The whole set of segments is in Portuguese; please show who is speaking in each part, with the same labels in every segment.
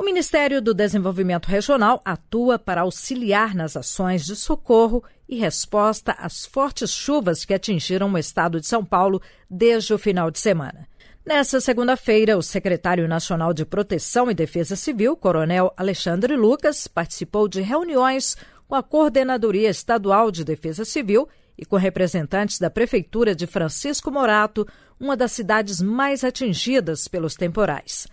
Speaker 1: O Ministério do Desenvolvimento Regional atua para auxiliar nas ações de socorro e resposta às fortes chuvas que atingiram o estado de São Paulo desde o final de semana. Nessa segunda-feira, o secretário nacional de Proteção e Defesa Civil, Coronel Alexandre Lucas, participou de reuniões com a Coordenadoria Estadual de Defesa Civil e com representantes da Prefeitura de Francisco Morato, uma das cidades mais atingidas pelos temporais.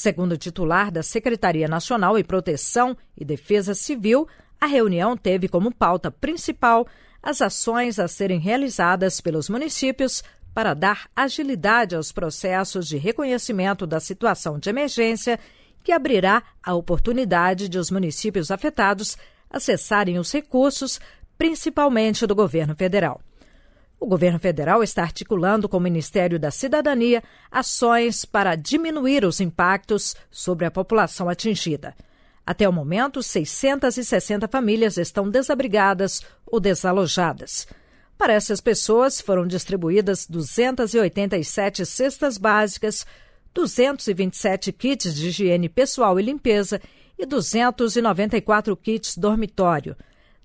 Speaker 1: Segundo o titular da Secretaria Nacional de Proteção e Defesa Civil, a reunião teve como pauta principal as ações a serem realizadas pelos municípios para dar agilidade aos processos de reconhecimento da situação de emergência, que abrirá a oportunidade de os municípios afetados acessarem os recursos, principalmente do governo federal. O governo federal está articulando com o Ministério da Cidadania ações para diminuir os impactos sobre a população atingida. Até o momento, 660 famílias estão desabrigadas ou desalojadas. Para essas pessoas, foram distribuídas 287 cestas básicas, 227 kits de higiene pessoal e limpeza e 294 kits dormitório.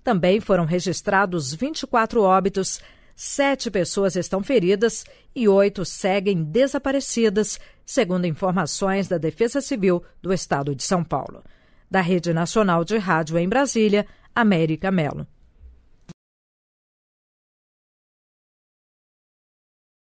Speaker 1: Também foram registrados 24 óbitos Sete pessoas estão feridas e oito seguem desaparecidas, segundo informações da Defesa Civil do Estado de São Paulo. Da Rede Nacional de Rádio em Brasília, América Melo.